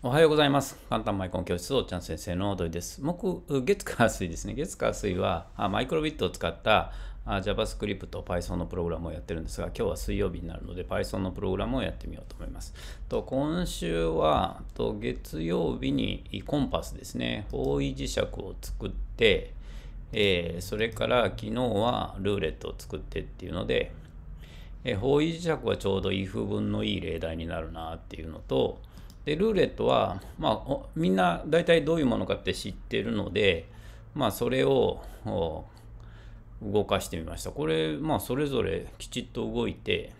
おはようございます。簡単マイコン教室、おっちゃん先生の土井です。木、月火水ですね。月火水は、マイクロビットを使ったあ JavaScript と Python のプログラムをやってるんですが、今日は水曜日になるので Python のプログラムをやってみようと思います。と今週はと月曜日にコンパスですね、方位磁石を作って、えー、それから昨日はルーレットを作ってっていうので、えー、方位磁石はちょうど if 分のいい例題になるなっていうのと、でルーレットは、まあ、みんな大体どういうものかって知ってるので、まあ、それを動かしてみました。これ、まあ、それぞれきちっと動いて、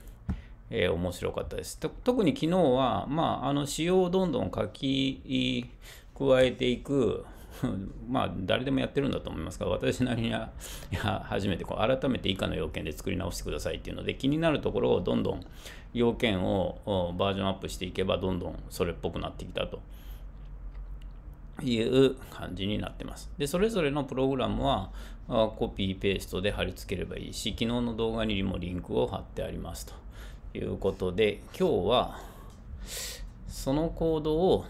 えー、面白かったです。特に昨日は、まあ、あの、仕様をどんどん書き加えていく、まあ誰でもやってるんだと思いますが私なりには初めてこう改めて以下の要件で作り直してくださいっていうので気になるところをどんどん要件をバージョンアップしていけばどんどんそれっぽくなってきたという感じになってます。でそれぞれのプログラムはコピーペーストで貼り付ければいいし昨日の動画にもリンクを貼ってありますということで今日はそのコードを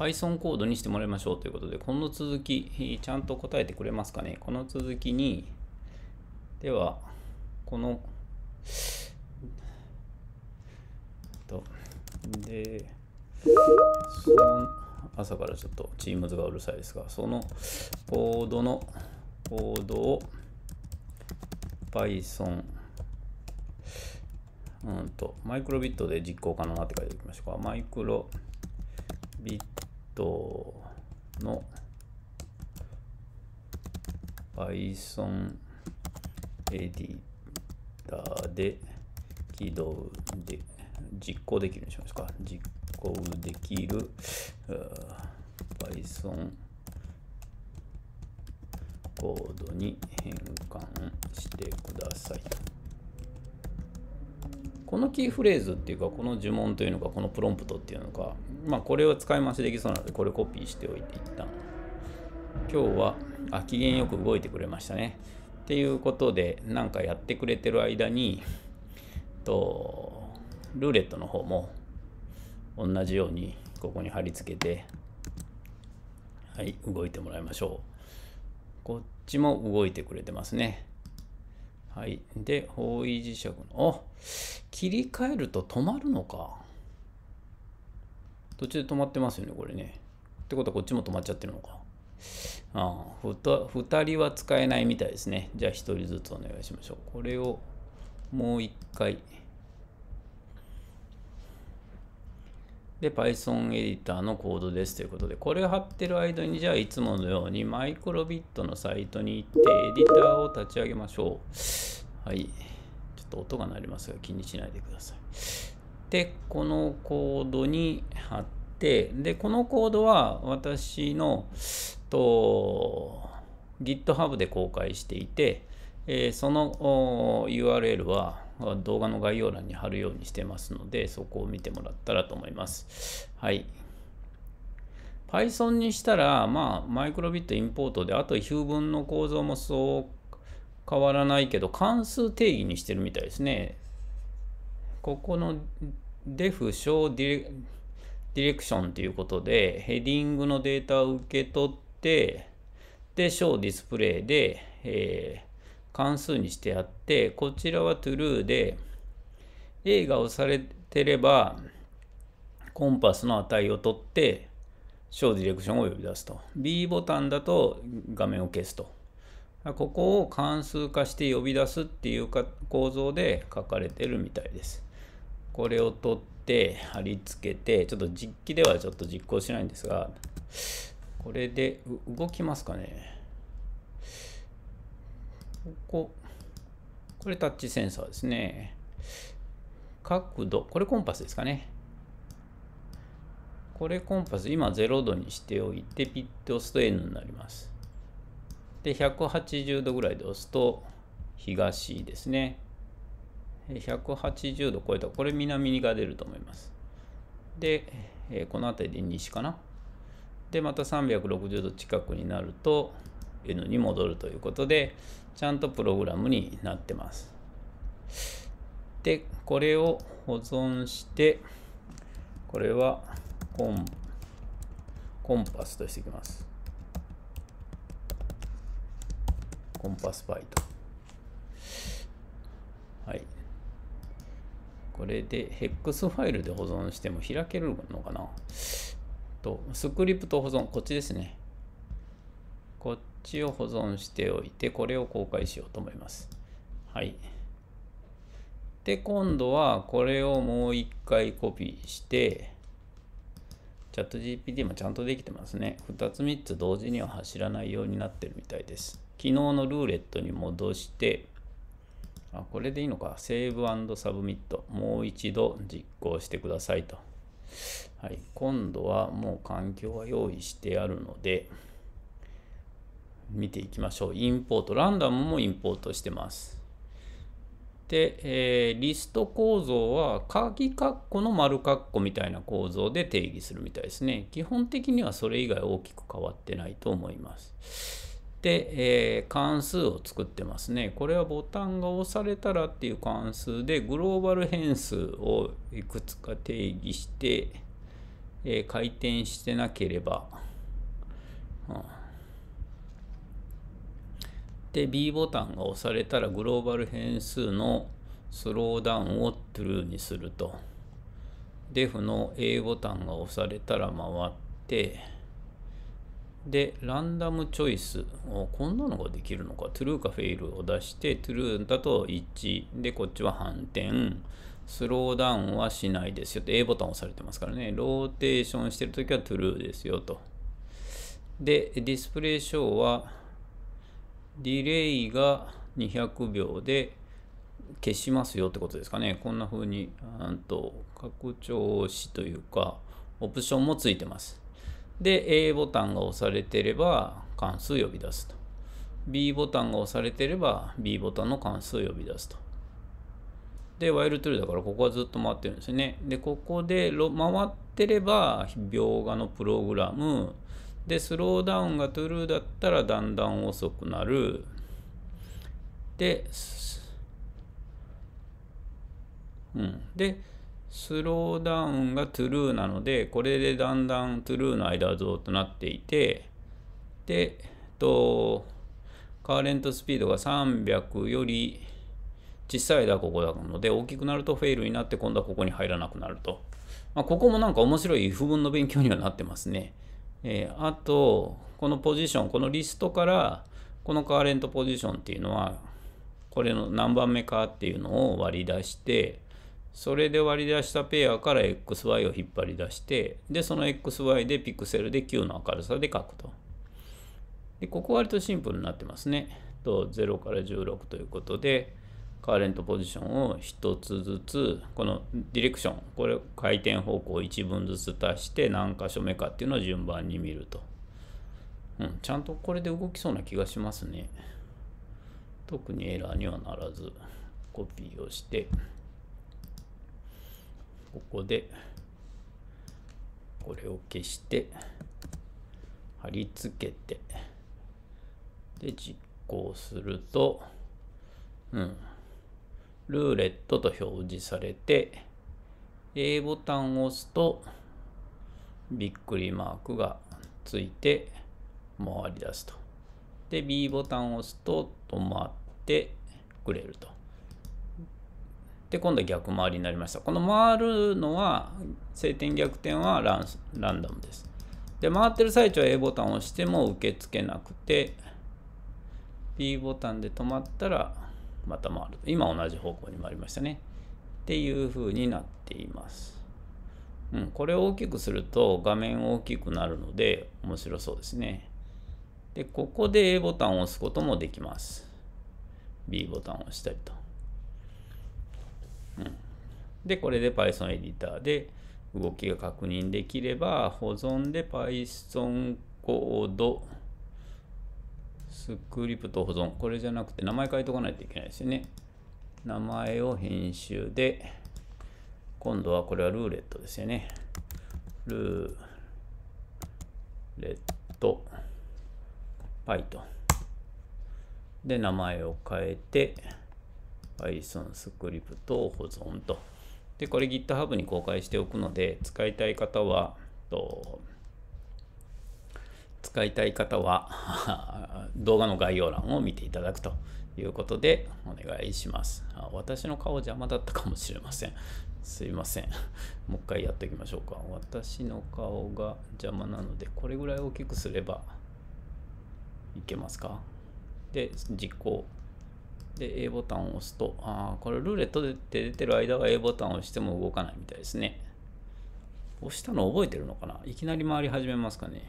Python コードにしてもらいましょうということで、この続き、ちゃんと答えてくれますかね。この続きに、では、この、と、で、その、朝からちょっとチームズがうるさいですが、そのコードの、コードを Python、うんと、マイクロビットで実行可能なって書いておきましょうか。マイクロビットの Python エディターで起動で実行できるにしますか。実行できる Python コードに変換してください。このキーフレーズっていうかこの呪文というのかこのプロンプトっていうのかまあこれを使い回しできそうなのでこれコピーしておいて一旦今日はあ機嫌よく動いてくれましたねっていうことでなんかやってくれてる間にとルーレットの方も同じようにここに貼り付けてはい動いてもらいましょうこっちも動いてくれてますねはい。で、方位磁石の、あ切り替えると止まるのか。途中で止まってますよね、これね。ってことはこっちも止まっちゃってるのか。ああ、2人は使えないみたいですね。じゃあ1人ずつお願いしましょう。これをもう1回。で、Python エディターのコードですということで、これを貼ってる間に、じゃあいつものようにマイクロビットのサイトに行って、エディターを立ち上げましょう。はい。ちょっと音が鳴りますが、気にしないでください。で、このコードに貼って、で、このコードは私のと GitHub で公開していて、えー、その URL は動画の概要欄に貼るようにしてますので、そこを見てもらったらと思います。はい。Python にしたら、まあ、マイクロビットインポートで、あとーブンの構造もそう変わらないけど、関数定義にしてるみたいですね。ここの def 小ディレクションということで、ヘディングのデータを受け取って、で、小ディスプレイで、えー関数にしてあって、こちらは true で、A が押されてれば、コンパスの値を取って、小ディレクションを呼び出すと。B ボタンだと画面を消すと。ここを関数化して呼び出すっていうか構造で書かれてるみたいです。これを取って貼り付けて、ちょっと実機ではちょっと実行しないんですが、これで動きますかね。ここ。これタッチセンサーですね。角度。これコンパスですかね。これコンパス、今0度にしておいて、ピッて押すと N になります。で、180度ぐらいで押すと、東ですね。180度超えたこれ南にが出ると思います。で、えこの辺りで西かな。で、また360度近くになると、N に戻るということで、ちゃんとプログラムになってます。で、これを保存して、これはコンコンパスとしていきます。コンパスファイト。はい。これで HEX ファイルで保存しても開けるのかなと、スクリプト保存、こっちですね。こっちを保存しておいて、これを公開しようと思います。はい。で、今度はこれをもう一回コピーして、チャット GPT もちゃんとできてますね。2つ3つ同時には走らないようになってるみたいです。昨日のルーレットに戻して、あ、これでいいのか。セーブサブミット。もう一度実行してくださいと。はい。今度はもう環境は用意してあるので、見ていきましょう。インポート、ランダムもインポートしてます。で、えー、リスト構造は鍵括弧の丸括弧みたいな構造で定義するみたいですね。基本的にはそれ以外大きく変わってないと思います。で、えー、関数を作ってますね。これはボタンが押されたらっていう関数でグローバル変数をいくつか定義して、えー、回転してなければ、うんで B ボタンが押されたらグローバル変数のスローダウンを True にすると Def の A ボタンが押されたら回ってでランダムチョイスこんなのができるのか True か Fail を出して True だと1でこっちは反転スローダウンはしないですよと A ボタン押されてますからねローテーションしてるときは True ですよとでディスプレイショーはディレイが200秒で消しますよってことですかね。こんな風に、うんと、拡張子というか、オプションもついてます。で、A ボタンが押されてれば関数呼び出すと。B ボタンが押されてれば B ボタンの関数呼び出すと。で、ワイルトゥル r だからここはずっと回ってるんですよね。で、ここで回ってれば、描画のプログラム、でスローダウンがトゥルーだったらだんだん遅くなるでうんでスローダウンがトゥルーなのでこれでだんだんトゥルーの間はとなっていてでとカーレントスピードが300より小さいだ、ここだので大きくなるとフェイルになって今度はここに入らなくなると、まあ、ここもなんか面白い不分の勉強にはなってますね。えー、あと、このポジション、このリストから、このカーレントポジションっていうのは、これの何番目かっていうのを割り出して、それで割り出したペアから XY を引っ張り出して、で、その XY でピクセルで Q の明るさで書くと。で、ここ割とシンプルになってますね。と0から16ということで、カーレントポジションを1つずつこのディレクションこれ回転方向1分ずつ足して何箇所目かっていうのを順番に見ると、うん、ちゃんとこれで動きそうな気がしますね特にエラーにはならずコピーをしてここでこれを消して貼り付けてで実行するとうんルーレットと表示されて、A ボタンを押すと、びっくりマークがついて回り出すと。で、B ボタンを押すと止まってくれると。で、今度は逆回りになりました。この回るのは、正天逆転はランランダムです。で、回ってる最中は A ボタンを押しても受け付けなくて、B ボタンで止まったらまた回ると。今同じ方向に回りましたね。っていう風になっています。うん、これを大きくすると画面大きくなるので面白そうですね。で、ここで A ボタンを押すこともできます。B ボタンを押したりと。うん、で、これで Python エディターで動きが確認できれば、保存で Python コードスクリプト保存。これじゃなくて名前変えとかないといけないですよね。名前を編集で、今度はこれはルーレットですよね。ルーレット、パイと。で、名前を変えて、Python スクリプトを保存と。で、これ GitHub に公開しておくので、使いたい方は、と使いたい方は 動画の概要欄を見ていただくということでお願いします。私の顔邪魔だったかもしれません。すいません。もう一回やっていきましょうか。私の顔が邪魔なので、これぐらい大きくすればいけますかで、実行。で、A ボタンを押すと、あこれルーレットで出てる間は A ボタンを押しても動かないみたいですね。押したの覚えてるのかないきなり回り始めますかね。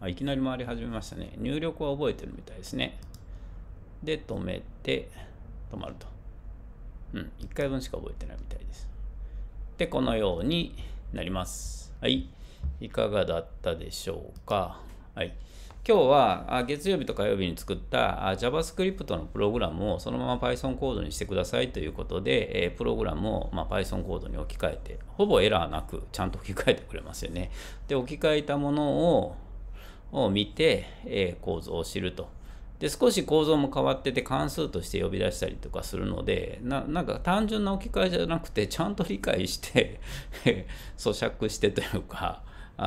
あ、いきなり回り始めましたね。入力は覚えてるみたいですね。で、止めて、止まると。うん、1回分しか覚えてないみたいです。で、このようになります。はい。いかがだったでしょうか。はい。今日は月曜日と火曜日に作った JavaScript のプログラムをそのまま Python コードにしてくださいということで、プログラムをま Python コードに置き換えて、ほぼエラーなくちゃんと置き換えてくれますよね。で、置き換えたものをを見て、えー、構造を知ると。で少し構造も変わってて関数として呼び出したりとかするのでなんか単純な置き換えじゃなくてちゃんと理解して 咀嚼してというか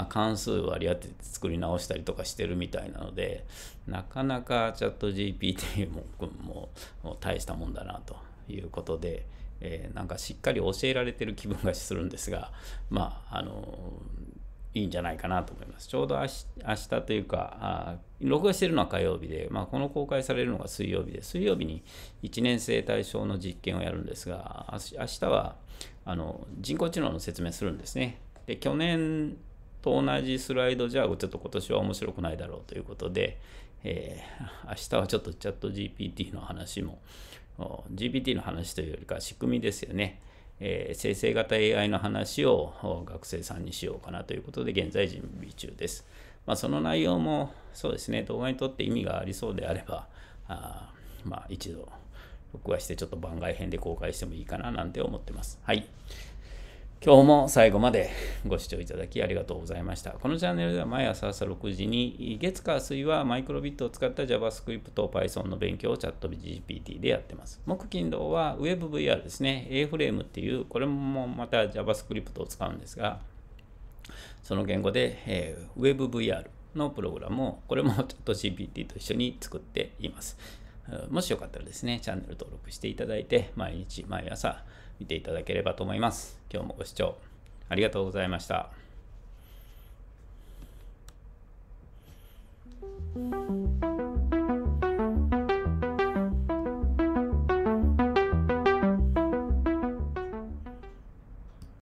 関数割り当てて作り直したりとかしてるみたいなのでなかなかチャット GPT ももも大したもんだなということで、えー、なんかしっかり教えられてる気分がするんですがまああのーいいんじゃないかなと思います。ちょうど明日明日というかあ、録画してるのは火曜日で、まあ、この公開されるのが水曜日で、水曜日に1年生対象の実験をやるんですが、明日はあの人工知能の説明するんですね。で、去年と同じスライドじゃ、ちょっと今年は面白くないだろうということで、えー、明日はちょっとチャット GPT の話も、GPT の話というよりか仕組みですよね。えー、生成型 AI の話を学生さんにしようかなということで、現在準備中です。まあ、その内容も、そうですね、動画にとって意味がありそうであれば、あまあ、一度、録画してちょっと番外編で公開してもいいかななんて思ってます。はい。今日も最後までご視聴いただきありがとうございました。このチャンネルでは毎朝朝6時に月火水はマイクロビットを使った JavaScript と Python の勉強をチャット GPT でやってます。木金土は WebVR ですね。A フレームっていう、これもまた JavaScript を使うんですが、その言語で、え WebVR のプログラムをこれもチャット GPT と一緒に作っています。もしよかったらですね、チャンネル登録していただいて、毎日毎朝見ていただければと思います。今日もご視聴ありがとうございました。